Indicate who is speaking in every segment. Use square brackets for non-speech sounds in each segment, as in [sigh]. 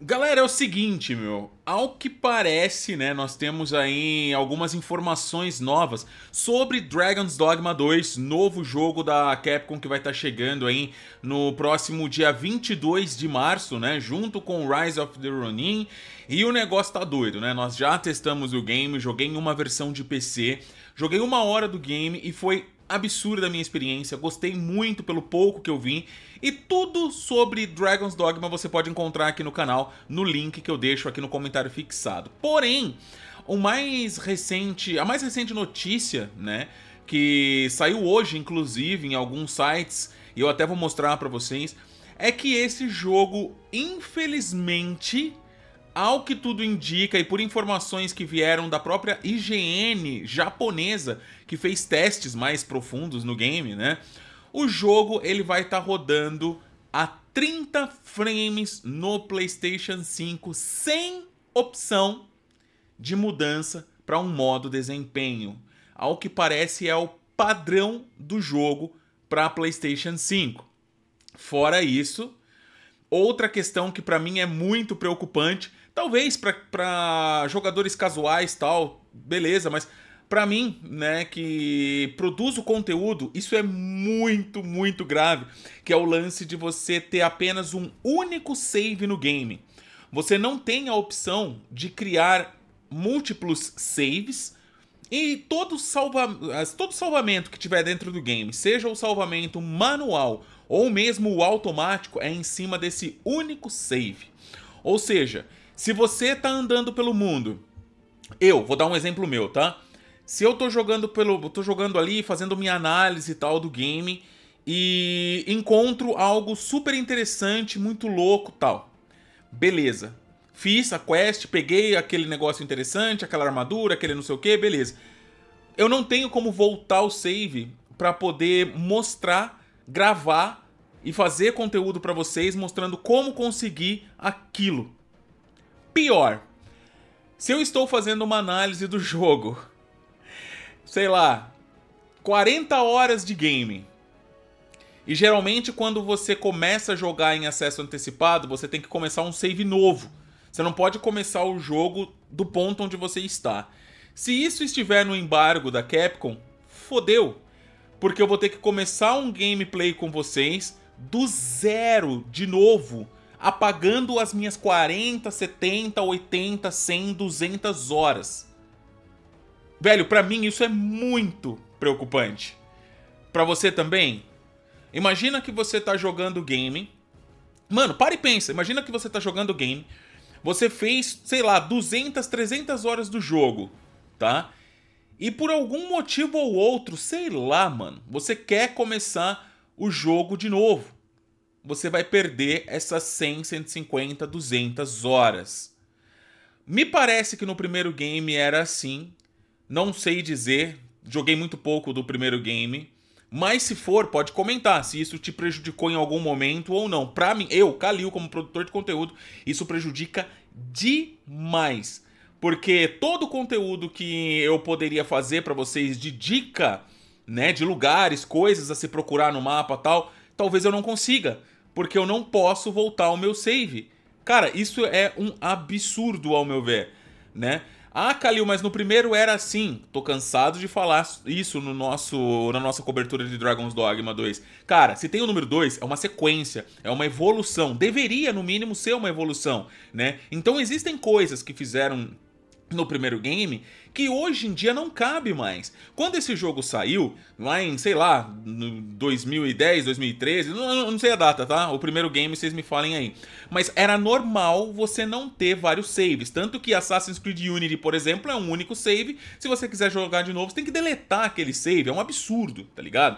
Speaker 1: Galera, é o seguinte, meu. Ao que parece, né, nós temos aí algumas informações novas sobre Dragon's Dogma 2, novo jogo da Capcom que vai estar tá chegando aí no próximo dia 22 de março, né, junto com Rise of the Ronin. E o negócio tá doido, né? Nós já testamos o game, joguei em uma versão de PC, joguei uma hora do game e foi absurda a minha experiência, gostei muito pelo pouco que eu vi e tudo sobre Dragon's Dogma você pode encontrar aqui no canal, no link que eu deixo aqui no comentário fixado. Porém, o mais recente, a mais recente notícia, né, que saiu hoje inclusive em alguns sites, e eu até vou mostrar para vocês, é que esse jogo, infelizmente, ao que tudo indica, e por informações que vieram da própria IGN japonesa, que fez testes mais profundos no game, né? O jogo ele vai estar tá rodando a 30 frames no PlayStation 5 sem opção de mudança para um modo desempenho. Ao que parece é o padrão do jogo para PlayStation 5. Fora isso, outra questão que para mim é muito preocupante Talvez para jogadores casuais tal, beleza, mas para mim, né, que produzo conteúdo, isso é muito, muito grave, que é o lance de você ter apenas um único save no game. Você não tem a opção de criar múltiplos saves e todo, salva todo salvamento que tiver dentro do game, seja o salvamento manual ou mesmo o automático, é em cima desse único save. Ou seja, se você tá andando pelo mundo, eu vou dar um exemplo meu, tá? Se eu tô jogando pelo, tô jogando ali, fazendo minha análise e tal do game e encontro algo super interessante, muito louco, tal. Beleza. Fiz a quest, peguei aquele negócio interessante, aquela armadura, aquele não sei o que, beleza. Eu não tenho como voltar o save para poder mostrar, gravar e fazer conteúdo para vocês mostrando como conseguir aquilo. Pior, se eu estou fazendo uma análise do jogo, sei lá, 40 horas de game. E geralmente quando você começa a jogar em acesso antecipado, você tem que começar um save novo. Você não pode começar o jogo do ponto onde você está. Se isso estiver no embargo da Capcom, fodeu. Porque eu vou ter que começar um gameplay com vocês do zero de novo apagando as minhas 40, 70, 80, 100, 200 horas. Velho, para mim isso é muito preocupante. Para você também? Imagina que você tá jogando game. Mano, para e pensa. Imagina que você tá jogando game. Você fez, sei lá, 200, 300 horas do jogo, tá? E por algum motivo ou outro, sei lá, mano, você quer começar o jogo de novo você vai perder essas 100, 150, 200 horas. Me parece que no primeiro game era assim. Não sei dizer, joguei muito pouco do primeiro game. Mas se for, pode comentar se isso te prejudicou em algum momento ou não. Pra mim, eu, Calil, como produtor de conteúdo, isso prejudica demais. Porque todo o conteúdo que eu poderia fazer para vocês de dica, né, de lugares, coisas a se procurar no mapa tal, talvez eu não consiga porque eu não posso voltar ao meu save. Cara, isso é um absurdo ao meu ver, né? Ah, Calil, mas no primeiro era assim. Tô cansado de falar isso no nosso, na nossa cobertura de Dragon's Dogma 2. Cara, se tem o número 2, é uma sequência, é uma evolução. Deveria, no mínimo, ser uma evolução, né? Então existem coisas que fizeram no primeiro game que hoje em dia não cabe mais. Quando esse jogo saiu, lá em, sei lá, 2010, 2013, não, sei a data, tá? O primeiro game vocês me falem aí. Mas era normal você não ter vários saves, tanto que Assassin's Creed Unity, por exemplo, é um único save. Se você quiser jogar de novo, você tem que deletar aquele save, é um absurdo, tá ligado?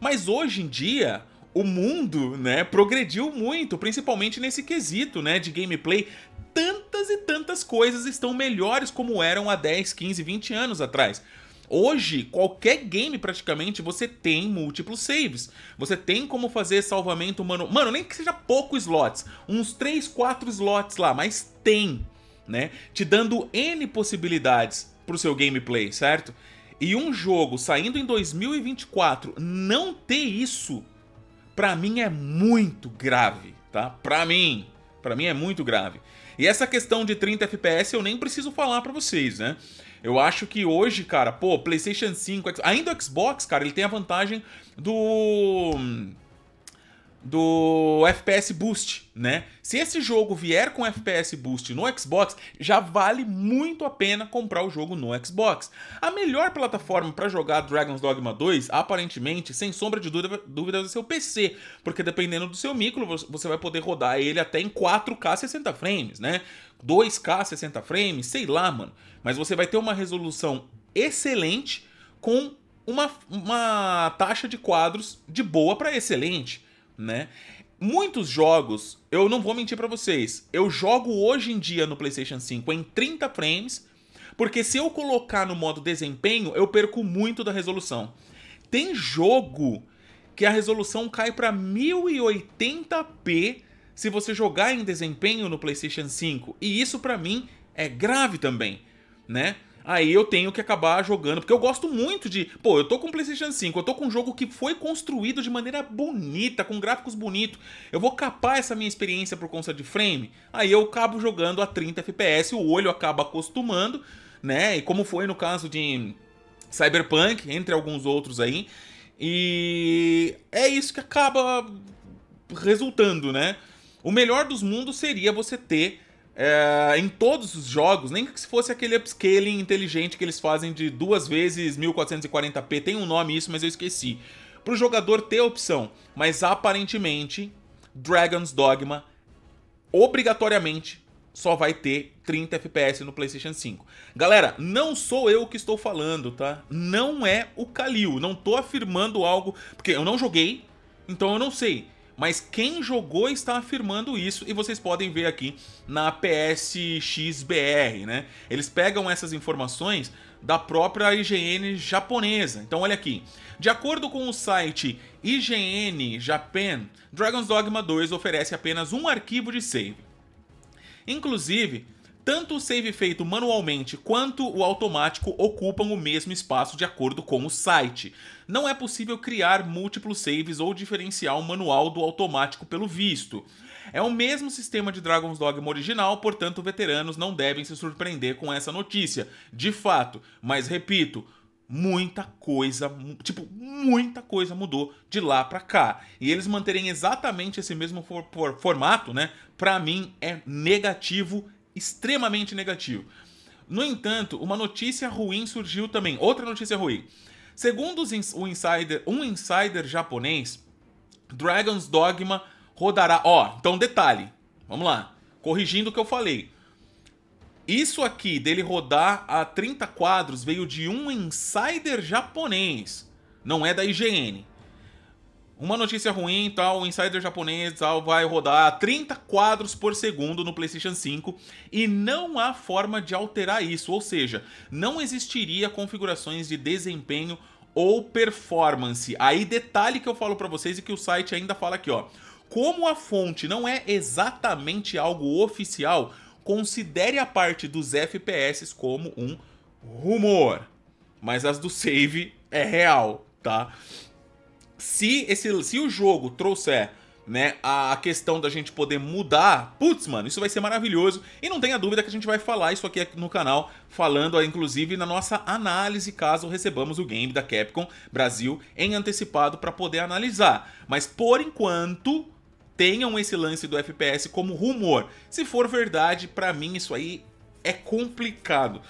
Speaker 1: Mas hoje em dia, o mundo, né, progrediu muito, principalmente nesse quesito, né, de gameplay, tanto tantas e tantas coisas estão melhores como eram há 10, 15, 20 anos atrás. Hoje, qualquer game praticamente você tem múltiplos saves. Você tem como fazer salvamento mano. Mano, nem que seja poucos slots, uns 3, 4 slots lá, mas tem, né? Te dando N possibilidades pro seu gameplay, certo? E um jogo saindo em 2024 não ter isso, pra mim é muito grave, tá? Para mim, pra mim é muito grave. E essa questão de 30 FPS eu nem preciso falar para vocês, né? Eu acho que hoje, cara, pô, PlayStation 5, ainda o Xbox, cara, ele tem a vantagem do do FPS Boost, né? Se esse jogo vier com FPS Boost no Xbox, já vale muito a pena comprar o jogo no Xbox. A melhor plataforma para jogar Dragon's Dogma 2, aparentemente, sem sombra de dúvida, dúvida, é o seu PC, porque dependendo do seu micro, você vai poder rodar ele até em 4K 60 frames, né? 2K 60 frames, sei lá, mano. Mas você vai ter uma resolução excelente com uma, uma taxa de quadros de boa para excelente né? Muitos jogos, eu não vou mentir para vocês, eu jogo hoje em dia no PlayStation 5 em 30 frames, porque se eu colocar no modo desempenho, eu perco muito da resolução. Tem jogo que a resolução cai para 1080p se você jogar em desempenho no PlayStation 5, e isso para mim é grave também, né? aí eu tenho que acabar jogando. Porque eu gosto muito de. Pô, eu tô com o PlayStation 5, eu tô com um jogo que foi construído de maneira bonita, com gráficos bonitos. Eu vou capar essa minha experiência por conta de frame. Aí eu acabo jogando a 30 FPS, o olho acaba acostumando, né? E como foi no caso de Cyberpunk, entre alguns outros aí. E é isso que acaba resultando, né? O melhor dos mundos seria você ter é, em todos os jogos, nem que se fosse aquele upscaling inteligente que eles fazem de duas vezes 1440p, tem um nome isso, mas eu esqueci. Para o jogador ter a opção, mas aparentemente Dragon's Dogma obrigatoriamente só vai ter 30 FPS no PlayStation 5. Galera, não sou eu que estou falando, tá? Não é o Kalil, não estou afirmando algo, porque eu não joguei, então eu não sei mas quem jogou está afirmando isso e vocês podem ver aqui na PSXBR, né? Eles pegam essas informações da própria IGN japonesa. Então olha aqui, de acordo com o site IGN Japan, Dragon's Dogma 2 oferece apenas um arquivo de save. Inclusive, tanto o save feito manualmente quanto o automático ocupam o mesmo espaço de acordo com o site. Não é possível criar múltiplos saves ou diferenciar o manual do automático pelo visto. É o mesmo sistema de Dragon's Dogma original, portanto, veteranos não devem se surpreender com essa notícia. De fato, mas repito, muita coisa, tipo, muita coisa mudou de lá para cá. E eles manterem exatamente esse mesmo for, for, formato, né? Para mim é negativo extremamente negativo. No entanto, uma notícia ruim surgiu também. Outra notícia ruim. Segundo o insider, um insider japonês, Dragon's Dogma rodará. Ó, então detalhe. Vamos lá. Corrigindo o que eu falei. Isso aqui dele rodar a 30 quadros veio de um insider japonês. Não é da IGN. Uma notícia ruim, tal, o insider japonês tal, vai rodar 30 quadros por segundo no PlayStation 5 e não há forma de alterar isso, ou seja, não existiria configurações de desempenho ou performance. Aí detalhe que eu falo para vocês e que o site ainda fala aqui, ó. Como a fonte não é exatamente algo oficial, considere a parte dos FPS como um rumor, mas as do save é real, tá? se, esse, se o jogo trouxer né, a questão da gente poder mudar, putz, mano, isso vai ser maravilhoso. E não tenha dúvida que a gente vai falar isso aqui no canal, falando inclusive na nossa análise, caso recebamos o game da Capcom Brasil em antecipado para poder analisar. Mas por enquanto, tenham esse lance do FPS como rumor. Se for verdade, para mim isso aí é complicado.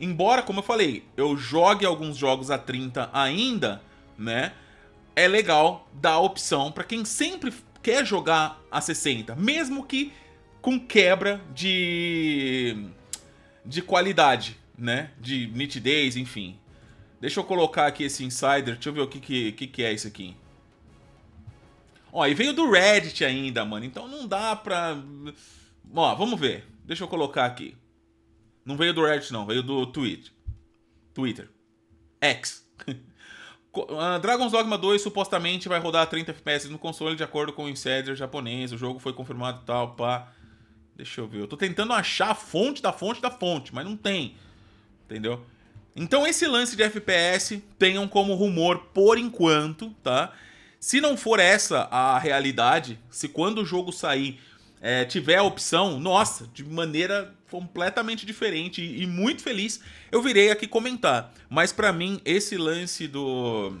Speaker 1: Embora, como eu falei, eu jogue alguns jogos a 30 ainda, né? é legal dar a opção para quem sempre quer jogar a 60, mesmo que com quebra de de qualidade, né? De nitidez, enfim. Deixa eu colocar aqui esse insider, deixa eu ver o que que, que, que é isso aqui. Ó, e veio do Reddit ainda, mano, então não dá pra... Ó, vamos ver. Deixa eu colocar aqui. Não veio do Reddit não, veio do Twitter. Twitter. X. [laughs] Dragon's Dogma 2 supostamente vai rodar 30 FPS no console, de acordo com o insider japonês. O jogo foi confirmado e tal, pá. Deixa eu ver. Eu tô tentando achar a fonte da fonte da fonte, mas não tem. Entendeu? Então esse lance de FPS tenham como rumor por enquanto, tá? Se não for essa a realidade, se quando o jogo sair é, tiver a opção, nossa, de maneira completamente diferente e, muito feliz, eu virei aqui comentar. Mas para mim, esse lance do,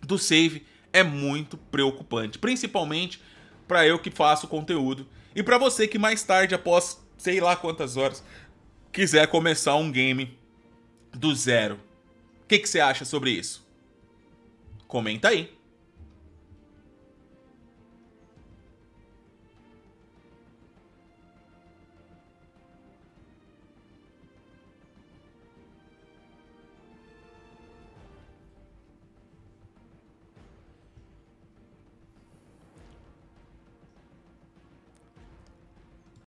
Speaker 1: do save é muito preocupante, principalmente para eu que faço conteúdo e para você que mais tarde, após sei lá quantas horas, quiser começar um game do zero. O que, que você acha sobre isso? Comenta aí.